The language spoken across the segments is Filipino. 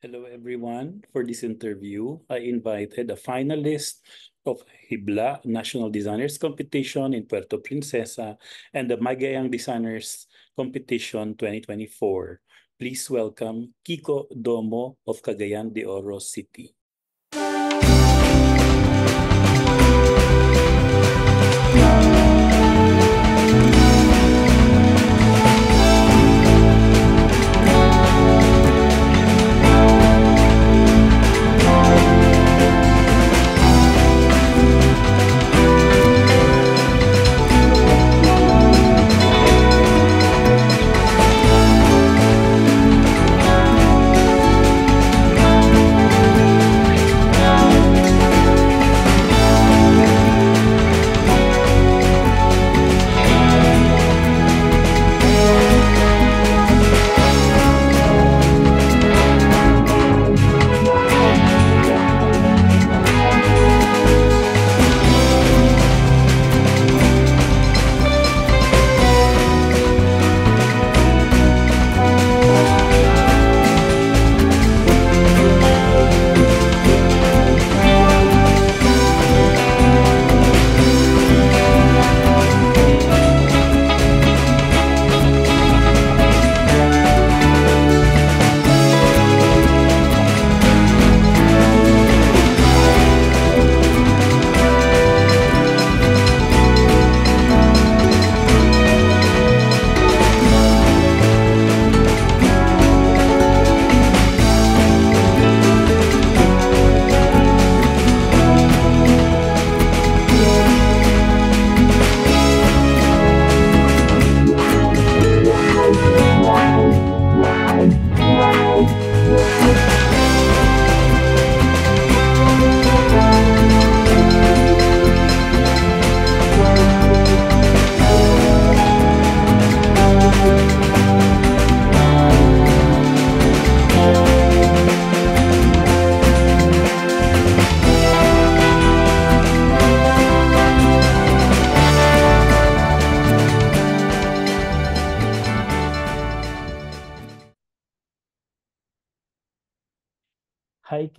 Hello, everyone. For this interview, I invited a finalist of Hibla National Designers Competition in Puerto Princesa and the Magayang Designers Competition 2024. Please welcome Kiko Domo of Cagayan de Oro City.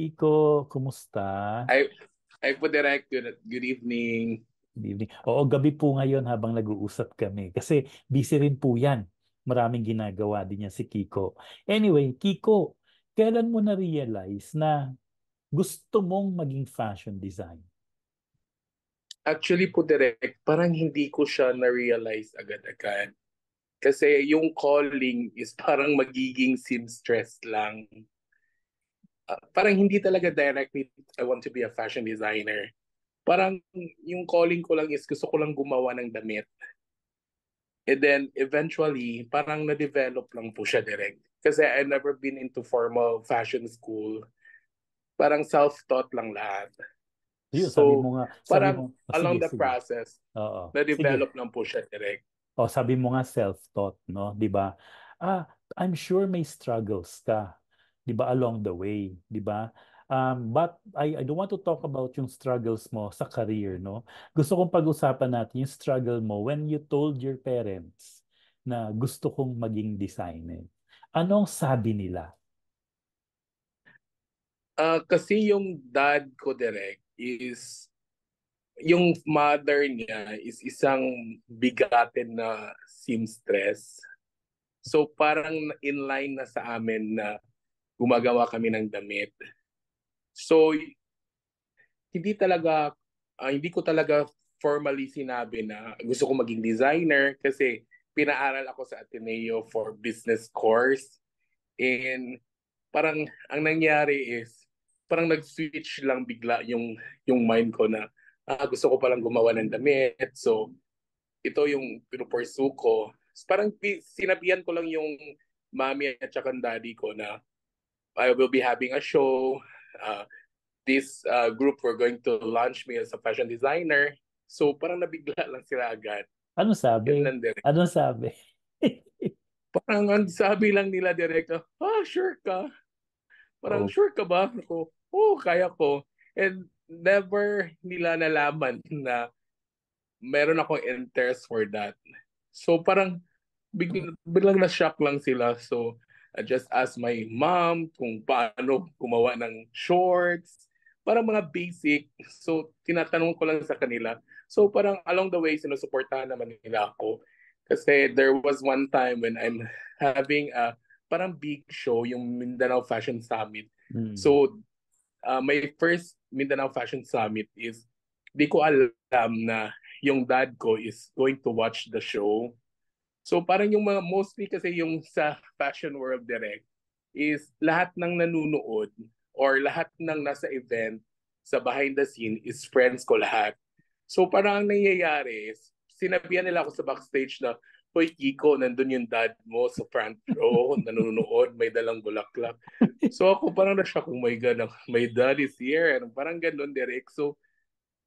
Kiko. Kumusta? Ay, ay po, Direk. Good, good evening. Good evening. Oo, gabi po ngayon habang nag-uusap kami. Kasi busy rin po yan. Maraming ginagawa din niya si Kiko. Anyway, Kiko, kailan mo na-realize na gusto mong maging fashion design? Actually po, Direk, parang hindi ko siya na-realize agad-agad. Kasi yung calling is parang magiging seamstress lang parang hindi talaga directly I want to be a fashion designer. Parang yung calling ko lang is gusto ko lang gumawa ng damit. And then eventually, parang na-develop lang po siya direct. Kasi I never been into formal fashion school. Parang self-taught lang lahat. Yun, so, sabi mo nga, sabi parang mo, ah, sige, along the sige. process, Oo. na-develop sige. lang po siya direct. O, oh, sabi mo nga self-taught, no? 'Di ba? Ah, I'm sure may struggles ka 'di ba, along the way, 'di ba? Um, but I, I don't want to talk about yung struggles mo sa career, no? Gusto kong pag-usapan natin yung struggle mo when you told your parents na gusto kong maging designer. Anong sabi nila? Uh, kasi yung dad ko direct is yung mother niya is isang bigatin na seamstress. So parang in line na sa amin na gumagawa kami ng damit. So, hindi talaga, uh, hindi ko talaga formally sinabi na gusto ko maging designer kasi pinaaral ako sa Ateneo for business course. And parang ang nangyari is, parang nag-switch lang bigla yung, yung mind ko na ah, gusto ko palang gumawa ng damit. So, ito yung pinupursue ko. So, parang sinabihan ko lang yung mami at saka daddy ko na I will be having a show. Uh, this uh, group were going to launch me as a fashion designer. So parang nabigla lang sila agad. Ano sabi? Ano sabi? parang ang sabi lang nila direkta, ah, sure ka. Parang oh. sure ka ba? Ako, oh, kaya ko. And never nila nalaman na meron akong interest for that. So parang biglang, biglang na-shock lang sila. So I just asked my mom kung paano gumawa ng shorts, parang mga basic. So, tinatanong ko lang sa kanila. So, parang along the way, sinusuportahan naman nila ako. Kasi there was one time when I'm having a parang big show, yung Mindanao Fashion Summit. Mm. So, uh, my first Mindanao Fashion Summit is, di ko alam na yung dad ko is going to watch the show. So parang yung mga mostly kasi yung sa fashion world direct is lahat ng nanonood or lahat ng nasa event sa behind the scene is friends ko lahat. So parang ang nangyayari is sinabihan nila ako sa backstage na Hoy Kiko, nandun yung dad mo sa front row, nanonood, may dalang bulaklak. So ako parang na shock oh my God, my dad is here. Parang ganun, Derek. So,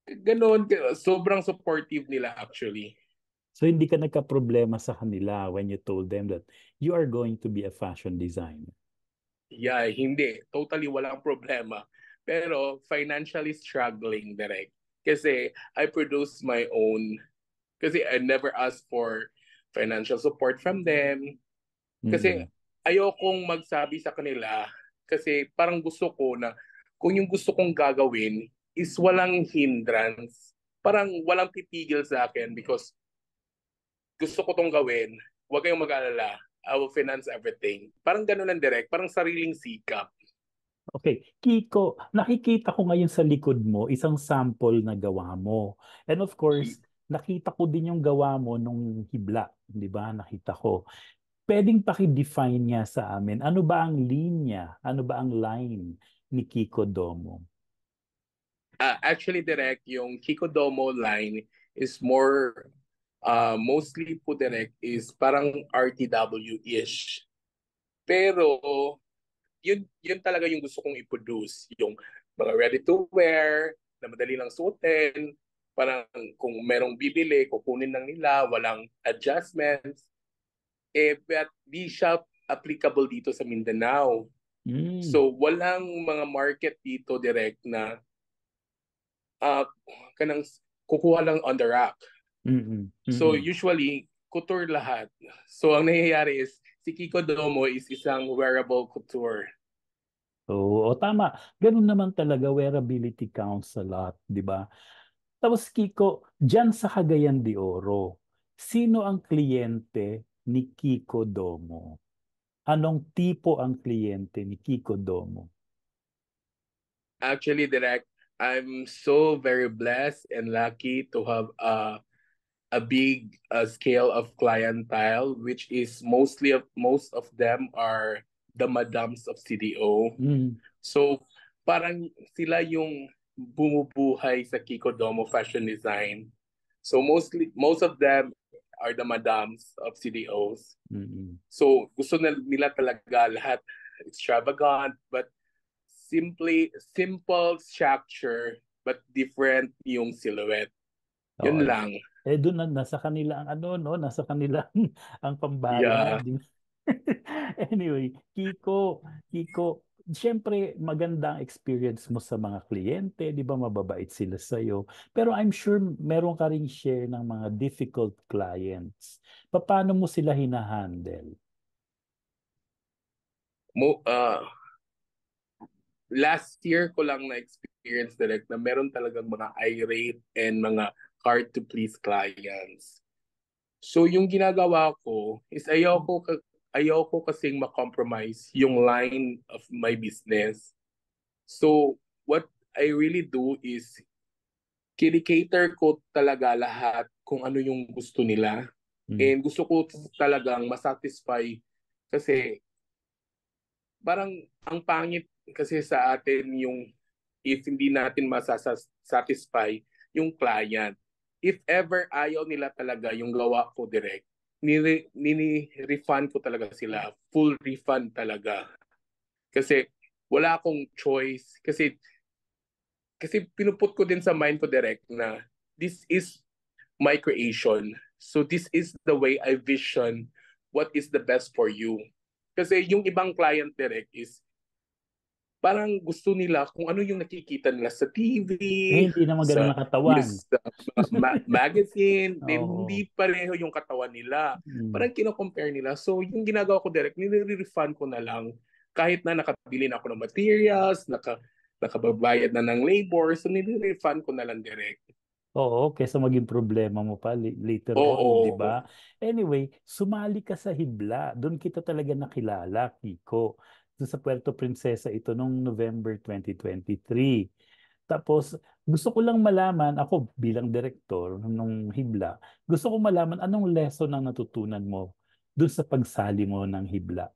ganun, sobrang supportive nila actually. So hindi ka nagka-problema sa kanila when you told them that you are going to be a fashion designer. Yeah, hindi. Totally walang problema. Pero financially struggling direct. Kasi I produce my own. Kasi I never asked for financial support from them. Kasi mm-hmm. ayokong magsabi sa kanila. Kasi parang gusto ko na kung yung gusto kong gagawin is walang hindrance. Parang walang pipigil sa akin because gusto ko tong gawin, huwag kayong mag-alala, I will finance everything. Parang ganun lang direct, parang sariling sikap. Okay. Kiko, nakikita ko ngayon sa likod mo isang sample na gawa mo. And of course, nakita ko din yung gawa mo nung hibla, 'di ba? Nakita ko. Pwedeng paki-define niya sa amin. Ano ba ang linya? Ano ba ang line ni Kiko Domo? Uh, actually, direct, yung Kiko Domo line is more uh, mostly Puderek is parang RTW-ish. Pero yun, yun talaga yung gusto kong i-produce. Yung mga ready-to-wear, na madali lang suotin, parang kung merong bibili, kukunin lang nila, walang adjustments. Eh, but di siya applicable dito sa Mindanao. Mm. So, walang mga market dito direct na uh, kanang kukuha lang on the rack. Mm-hmm. So mm-hmm. usually, couture lahat. So ang nangyayari is, si Kiko Domo is isang wearable couture. Oo, oh, tama. Ganun naman talaga, wearability counts a lot, di ba? Tapos Kiko, diyan sa Cagayan de Oro, sino ang kliyente ni Kiko Domo? Anong tipo ang kliyente ni Kiko Domo? Actually, Direct, I'm so very blessed and lucky to have a a big uh, scale of clientele, which is mostly of most of them are the madams of CDO. Mm. So parang sila yung bumubuhay sa Kikodomo fashion design. So mostly most of them are the madams of CDOs. Mm-hmm. So gusto nila talaga lahat extravagant but simply simple structure but different yung silhouette. Oh, Yun lang eh doon na, nasa kanila ang ano no nasa kanila ang, pambayad yeah. anyway Kiko Kiko Siyempre, maganda ang experience mo sa mga kliyente, di ba mababait sila sa iyo. Pero I'm sure meron ka ring share ng mga difficult clients. Paano mo sila hinahandle? Mo, uh, last year ko lang na-experience direct na meron talagang mga irate and mga hard to please clients. So yung ginagawa ko is ayoko ayoko kasing makompromise yung line of my business. So what I really do is kinikater ko talaga lahat kung ano yung gusto nila. Mm. And gusto ko talagang masatisfy kasi parang ang pangit kasi sa atin yung if hindi natin masasatisfy yung client if ever ayaw nila talaga yung gawa ko direct, nini-refund ko talaga sila. Full refund talaga. Kasi wala akong choice. Kasi kasi pinuput ko din sa mind ko direct na this is my creation. So this is the way I vision what is the best for you. Kasi yung ibang client direct is parang gusto nila kung ano yung nakikita nila sa TV. Eh, hindi naman ganun ang katawan. Yes, uh, ma- magazine, oh. then hindi pareho yung katawan nila. Hmm. Parang kino-compare nila. So, yung ginagawa ko direct, nire-refund ko na lang kahit na nakabili na ako ng materials, naka, nakababayad na ng labor, so nire-refund ko na lang direct. Oo, kaysa maging problema mo pa later Oo. on, di ba? Anyway, sumali ka sa hibla. Doon kita talaga nakilala, Kiko dun sa Puerto Princesa ito nung November 2023. Tapos gusto ko lang malaman, ako bilang direktor nung Hibla, gusto ko malaman anong lesson ang natutunan mo dun sa pagsali mo ng Hibla.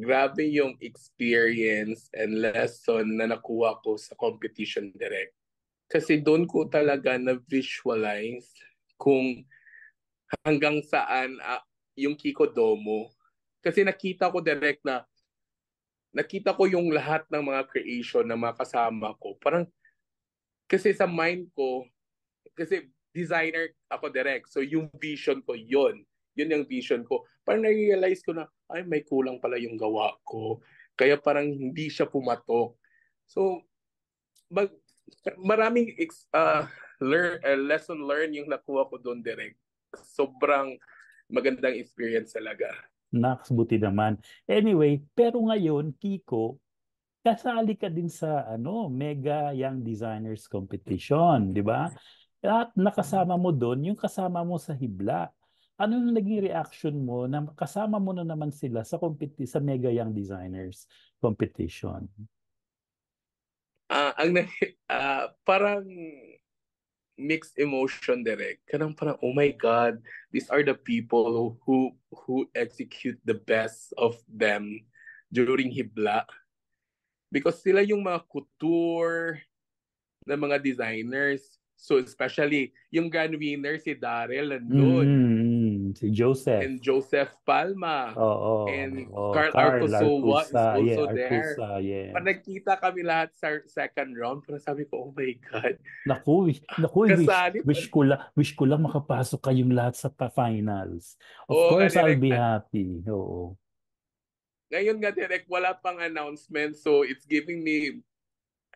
Grabe yung experience and lesson na nakuha ko sa competition direct. Kasi doon ko talaga na-visualize kung hanggang saan uh, yung Kiko Domo kasi nakita ko direct na nakita ko yung lahat ng mga creation ng mga kasama ko. Parang kasi sa mind ko kasi designer ako direct. So yung vision ko yon Yun yung vision ko. Parang na-realize ko na ay may kulang pala yung gawa ko. Kaya parang hindi siya pumatok. So mag, maraming ex, uh, ah, learn, uh, eh, lesson learned yung nakuha ko doon direct. Sobrang magandang experience talaga. Naks, buti naman. Anyway, pero ngayon, Kiko, kasali ka din sa ano, Mega Young Designers Competition, di ba? At nakasama mo doon yung kasama mo sa hibla. Ano yung naging reaction mo na kasama mo na naman sila sa competi sa Mega Young Designers Competition? Ah, uh, ang uh, parang mixed emotion direct. Eh. Kanang parang, oh my God, these are the people who who execute the best of them during hibla. Because sila yung mga couture na mga designers. So especially, yung grand winner si Daryl nandun. Mm si Joseph. And Joseph Palma. Oo. Oh, oh, and oh, Carl, Carl Arcosowa is also yeah, Arcusa, there. Yeah. Pa nagkita kami lahat sa second round, pero sabi ko, oh my God. Naku, naku wish, wish, ko lang, wish ko lang makapasok kayong lahat sa finals. Of oh, course, I'll be happy. Oo. Ngayon nga, Derek, wala pang announcement. So, it's giving me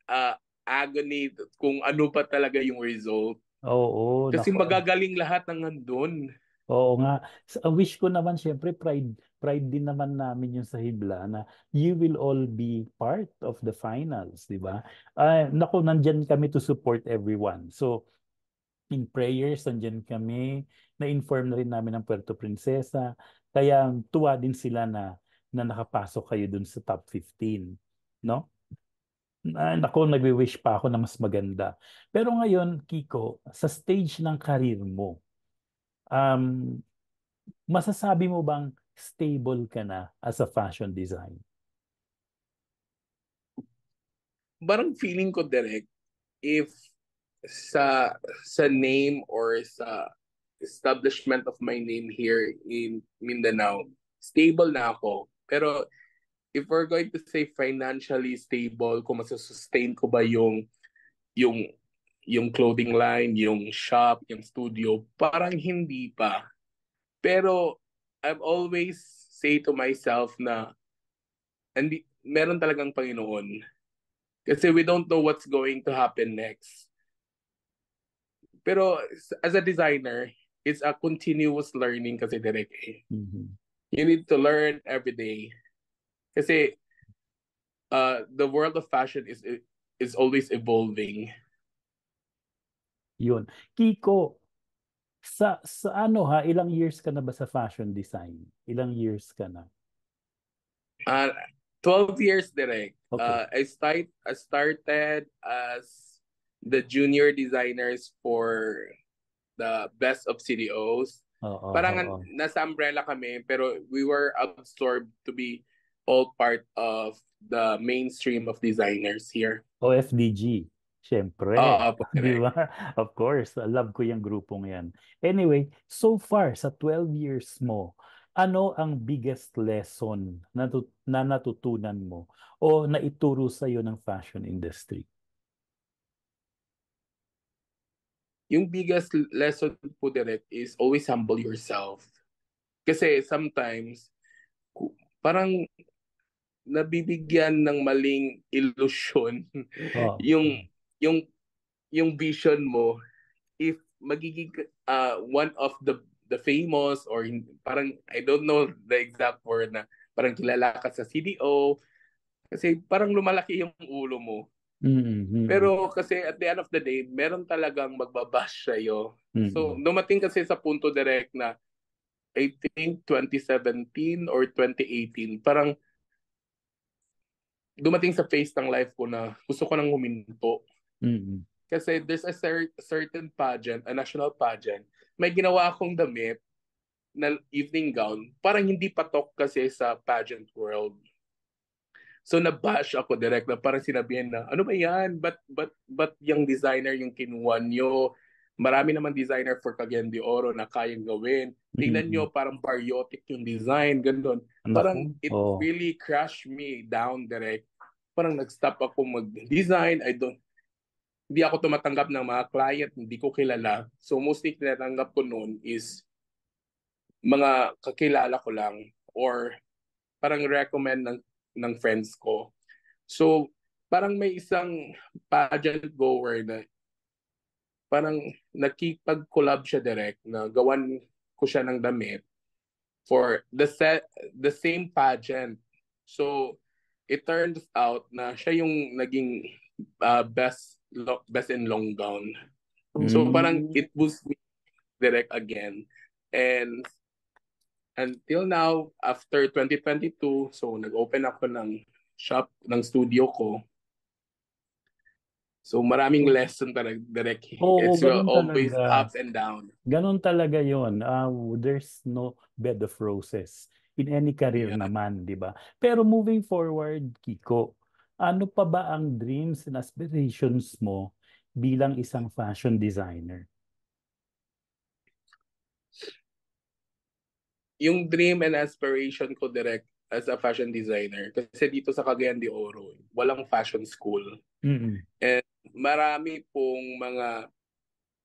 uh, agony kung ano pa talaga yung result. Oo. Kasi naku. magagaling lahat ng nandun. Oo nga. So, ah, wish ko naman syempre pride pride din naman namin yung sa Hibla na you will all be part of the finals, di ba? Uh, ah, nako, nandyan kami to support everyone. So, in prayers, nandyan kami. Na-inform na rin namin ng Puerto Princesa. Kaya tuwa din sila na, na nakapasok kayo dun sa top 15. No? Uh, nako, nagwi-wish pa ako na mas maganda. Pero ngayon, Kiko, sa stage ng karir mo, um, masasabi mo bang stable ka na as a fashion design? Parang feeling ko, direct if sa sa name or sa establishment of my name here in Mindanao, stable na ako. Pero if we're going to say financially stable, kung masusustain ko ba yung yung yung clothing line, yung shop, yung studio, parang hindi pa. Pero I've always say to myself na hindi, meron talagang Panginoon. Kasi we don't know what's going to happen next. Pero as a designer, it's a continuous learning kasi direct eh. Mm-hmm. You need to learn every day. Kasi uh, the world of fashion is is always evolving. Yun. Kiko, sa, sa ano ha, ilang years ka na ba sa fashion design? Ilang years ka na? Uh, ah, 12 years direct. Okay. Uh, I start I started as the junior designers for the best of CDOs. Oh, oh, Parang oh, oh. nasa umbrella kami pero we were absorbed to be all part of the mainstream of designers here. OFDG. Siyempre. Oo, oh, di Of course, love ko yung grupong yan. Anyway, so far sa 12 years mo, ano ang biggest lesson na, natutunan mo o naituro sa iyo ng fashion industry? Yung biggest lesson po direct is always humble yourself. Kasi sometimes parang nabibigyan ng maling ilusyon oh. yung yung yung vision mo if magiging uh, one of the the famous or parang I don't know the exact word na parang kilala ka sa CDO kasi parang lumalaki yung ulo mo. Mm-hmm. Pero kasi at the end of the day, meron talagang magbabash sa'yo. Mm-hmm. So dumating kasi sa punto direct na I think 2017 or 2018, parang dumating sa phase ng life ko na gusto ko nang huminto. Mm-hmm. Kasi there's a cer- certain pageant, a national pageant, may ginawa akong damit na evening gown, parang hindi patok kasi sa pageant world. So nabash ako direct na parang sinabihan na, ano ba yan? But, but, but yung designer yung kinuha nyo, marami naman designer for Cagayan de Oro na kayang gawin. Tingnan mm-hmm. parang bariotic yung design, ganun. Ano? Parang it really crashed me down direct. Parang nag-stop ako mag-design. I don't, hindi ako tumatanggap ng mga client, hindi ko kilala. So mostly tinatanggap ko noon is mga kakilala ko lang or parang recommend ng ng friends ko. So parang may isang pageant goer na parang nakikipag-collab siya direct na gawan ko siya ng damit for the set the same pageant. So it turns out na siya yung naging uh, best best in long gown. Mm. So hmm. parang it boosts me direct again. And until now, after 2022, so nag-open ako ng shop, ng studio ko. So maraming lesson talaga direct. Oh, It's well, always talaga. ups and down. Ganon talaga yon. Uh, um, there's no bed of roses in any career yeah. naman, di ba? Pero moving forward, Kiko, ano pa ba ang dreams and aspirations mo bilang isang fashion designer? Yung dream and aspiration ko direct as a fashion designer kasi dito sa Cagayan de Oro, walang fashion school. Mm-hmm. And marami pong mga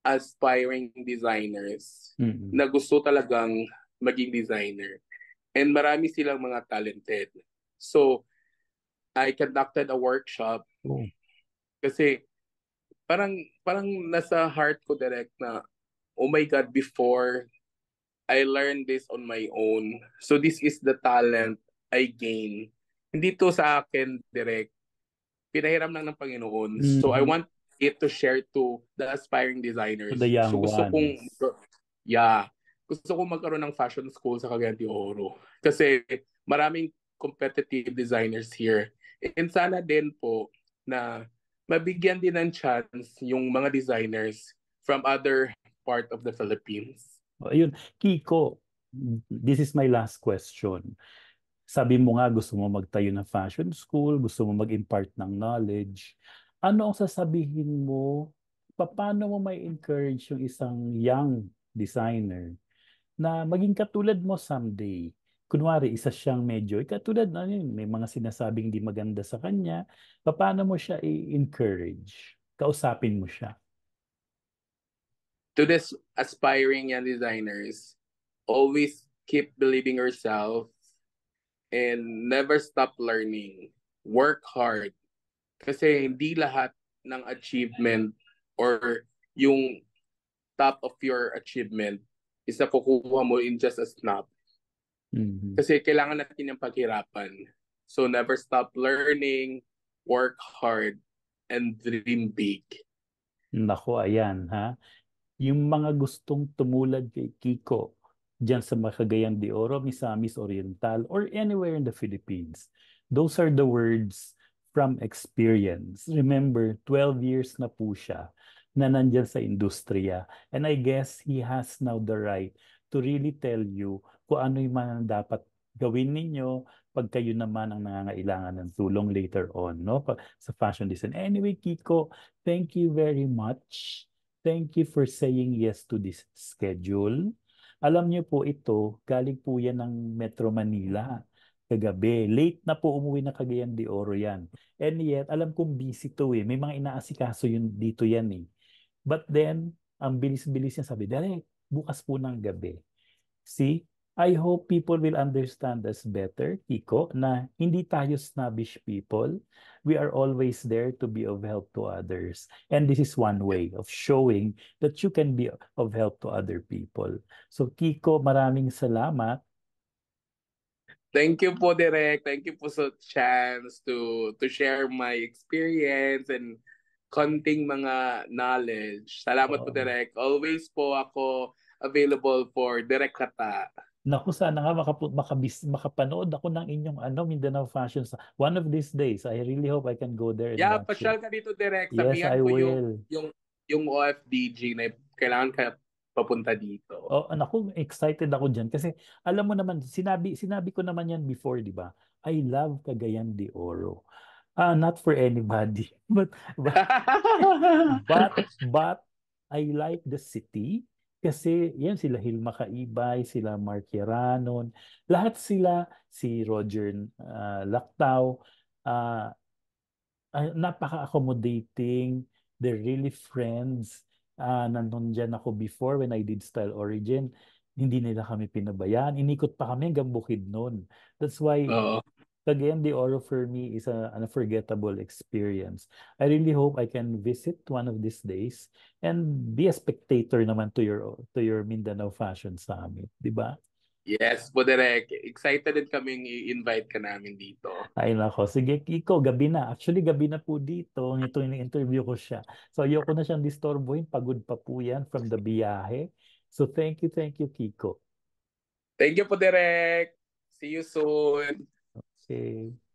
aspiring designers mm-hmm. na gusto talagang maging designer. And marami silang mga talented. So, I conducted a workshop. Oh. Kasi parang parang nasa heart ko direct na oh my god before I learned this on my own. So this is the talent I gain. Hindi to sa akin direct. Pinahiram lang ng Panginoon. mm So I mm-hmm. want it to share to the aspiring designers. the young so gusto ones. kong yeah, gusto kong magkaroon ng fashion school sa Cagayan de Oro. Kasi maraming competitive designers here. And sana din po na mabigyan din ng chance yung mga designers from other part of the Philippines. Oh, ayun, Kiko, this is my last question. Sabi mo nga gusto mo magtayo ng fashion school, gusto mo mag-impart ng knowledge. Ano ang sasabihin mo? Paano mo may encourage yung isang young designer na maging katulad mo someday kunwari isa siyang medyo, eh, katulad na yun, may mga sinasabing di maganda sa kanya, paano mo siya i-encourage? Kausapin mo siya. To this aspiring young designers, always keep believing yourself and never stop learning. Work hard. Kasi hindi lahat ng achievement or yung top of your achievement is nakukuha mo in just a snap Mm-hmm. Kasi kailangan natin yung paghirapan. So never stop learning, work hard, and dream big. Nako, ayan ha. Yung mga gustong tumulad kay Kiko dyan sa Makagayan de Oro, Misamis Oriental, or anywhere in the Philippines. Those are the words from experience. Remember, 12 years na po siya na nandyan sa industriya. And I guess he has now the right to really tell you kung ano yung mga dapat gawin ninyo pag kayo naman ang nangangailangan ng tulong later on no sa fashion design. Anyway, Kiko, thank you very much. Thank you for saying yes to this schedule. Alam niyo po ito, galing po yan ng Metro Manila kagabi. Late na po umuwi na Cagayan de Oro yan. And yet, alam kong busy to eh. May mga inaasikaso yun dito yan eh. But then, ang bilis-bilis niya sabi, Derek, bukas po ng gabi. See, I hope people will understand us better, Kiko, na hindi tayo snobbish people. We are always there to be of help to others. And this is one way of showing that you can be of help to other people. So Kiko, maraming salamat. Thank you po, Direk. Thank you po sa so chance to to share my experience and konting mga knowledge. Salamat oh. po, Direk. Always po ako available for Direk Kata. Naku, sana nga makap- makabis- makapanood ako ng inyong ano, Mindanao Fashion. One of these days, I really hope I can go there. Yeah, pasyal ka dito, Direk. Yes, I ko will. Yung, yung, yung OFDG na kailangan ka papunta dito. Oh, naku, excited ako diyan kasi alam mo naman, sinabi sinabi ko naman yan before, 'di ba? I love Cagayan de Oro. Uh, not for anybody, but but, but but I like the city kasi yan sila Hilma Kaibay, sila Mark Yeranon, lahat sila si Roger uh, Lactao uh, napaka-accommodating, they're really friends. Uh, nandun dyan ako before when I did Style Origin. Hindi nila kami pinabayaan. Inikot pa kami hanggang bukid noon. That's why, Uh-oh again, the Oro for me is an unforgettable experience. I really hope I can visit one of these days and be a spectator naman to your to your Mindanao Fashion Summit, di ba? Yes, Poderek. Excited din kaming i-invite ka namin dito. Ay nako, sige Kiko, gabi na. Actually, gabi na po dito. Ito yung interview ko siya. So ayoko na siyang disturbuhin. Pagod pa po yan from the biyahe. So thank you, thank you Kiko. Thank you Poderek. See you soon. eh,